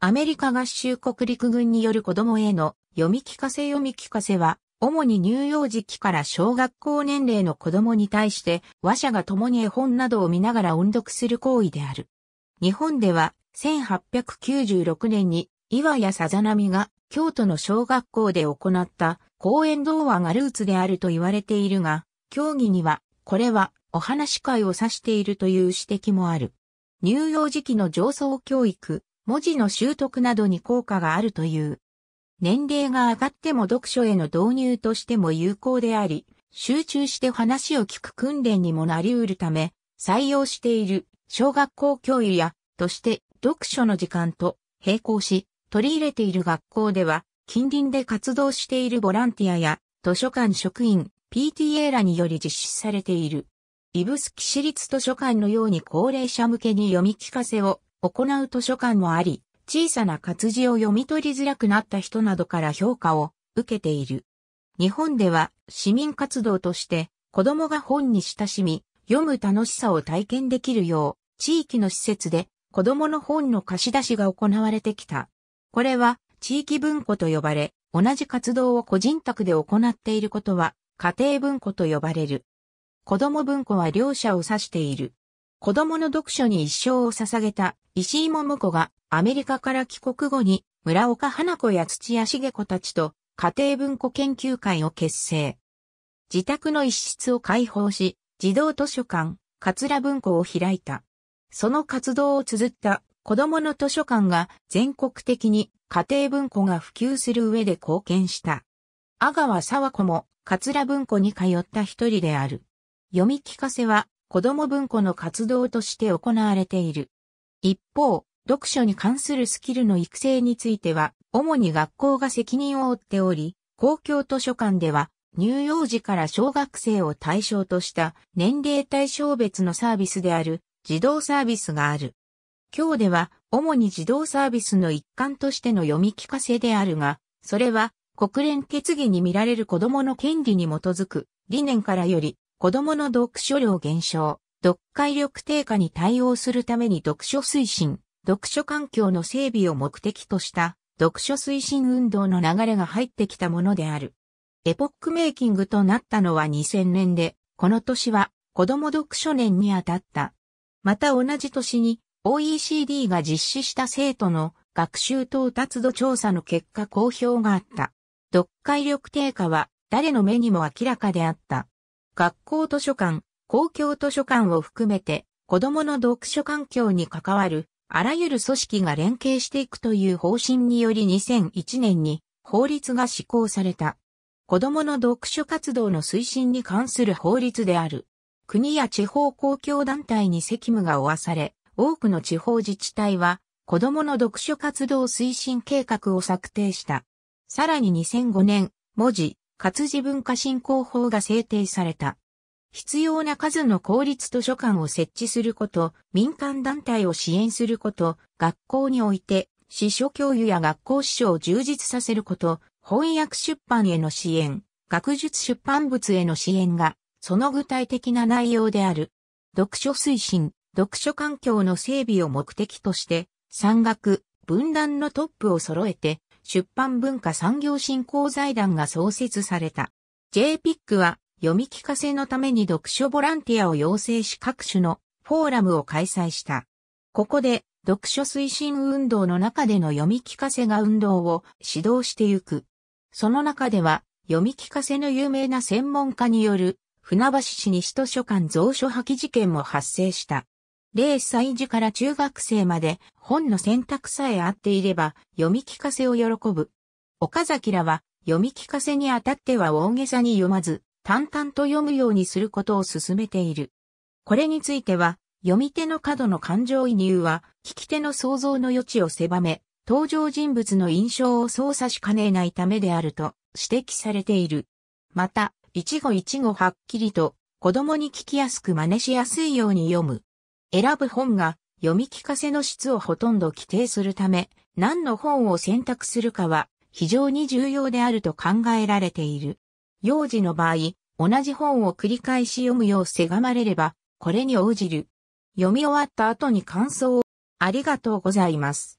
アメリカ合衆国陸軍による子供への読み聞かせ読み聞かせは、主に乳幼児期から小学校年齢の子供に対して、話者が共に絵本などを見ながら音読する行為である。日本では、1896年に、岩谷さざなみが、京都の小学校で行った公園童話がルーツであると言われているが、競技には、これはお話会を指しているという指摘もある。乳幼児期の上層教育、文字の習得などに効果があるという。年齢が上がっても読書への導入としても有効であり、集中して話を聞く訓練にもなり得るため、採用している小学校教諭やとして読書の時間と並行し、取り入れている学校では、近隣で活動しているボランティアや図書館職員、PTA らにより実施されている。指宿市立図書館のように高齢者向けに読み聞かせを行う図書館もあり、小さな活字を読み取りづらくなった人などから評価を受けている。日本では市民活動として子供が本に親しみ、読む楽しさを体験できるよう、地域の施設で子供の本の貸し出しが行われてきた。これは地域文庫と呼ばれ、同じ活動を個人宅で行っていることは家庭文庫と呼ばれる。子供文庫は両者を指している。子供の読書に一生を捧げた石井桃子がアメリカから帰国後に村岡花子や土屋茂子たちと家庭文庫研究会を結成。自宅の一室を開放し、児童図書館、桂文庫を開いた。その活動を綴った子供の図書館が全国的に家庭文庫が普及する上で貢献した。阿川沢子も桂文庫に通った一人である。読み聞かせは子供文庫の活動として行われている。一方、読書に関するスキルの育成については、主に学校が責任を負っており、公共図書館では、乳幼児から小学生を対象とした年齢対象別のサービスである児童サービスがある。今日では主に児童サービスの一環としての読み聞かせであるが、それは国連決議に見られる子供の権利に基づく理念からより子供の読書量減少、読解力低下に対応するために読書推進、読書環境の整備を目的とした読書推進運動の流れが入ってきたものである。エポックメイキングとなったのは2000年で、この年は子供読書年にあたった。また同じ年に OECD が実施した生徒の学習到達度調査の結果公表があった。読解力低下は誰の目にも明らかであった。学校図書館、公共図書館を含めて、子供の読書環境に関わる、あらゆる組織が連携していくという方針により2001年に法律が施行された。子供の読書活動の推進に関する法律である。国や地方公共団体に責務が負わされ、多くの地方自治体は子供の読書活動推進計画を策定した。さらに2005年、文字、活字文化振興法が制定された。必要な数の公立図書館を設置すること、民間団体を支援すること、学校において、司書教諭や学校司書を充実させること、翻訳出版への支援、学術出版物への支援が、その具体的な内容である。読書推進、読書環境の整備を目的として、山岳、分断のトップを揃えて、出版文化産業振興財団が創設された。JPIC は読み聞かせのために読書ボランティアを要請し各種のフォーラムを開催した。ここで読書推進運動の中での読み聞かせが運動を指導してゆく。その中では読み聞かせの有名な専門家による船橋市西図書館蔵書破棄事件も発生した。0歳児から中学生まで本の選択さえ合っていれば読み聞かせを喜ぶ。岡崎らは読み聞かせにあたっては大げさに読まず、淡々と読むようにすることを勧めている。これについては、読み手の過度の感情移入は、聞き手の想像の余地を狭め、登場人物の印象を操作しかねないためであると指摘されている。また、一語一語はっきりと、子供に聞きやすく真似しやすいように読む。選ぶ本が読み聞かせの質をほとんど規定するため、何の本を選択するかは非常に重要であると考えられている。幼児の場合、同じ本を繰り返し読むようせがまれれば、これに応じる。読み終わった後に感想をありがとうございます。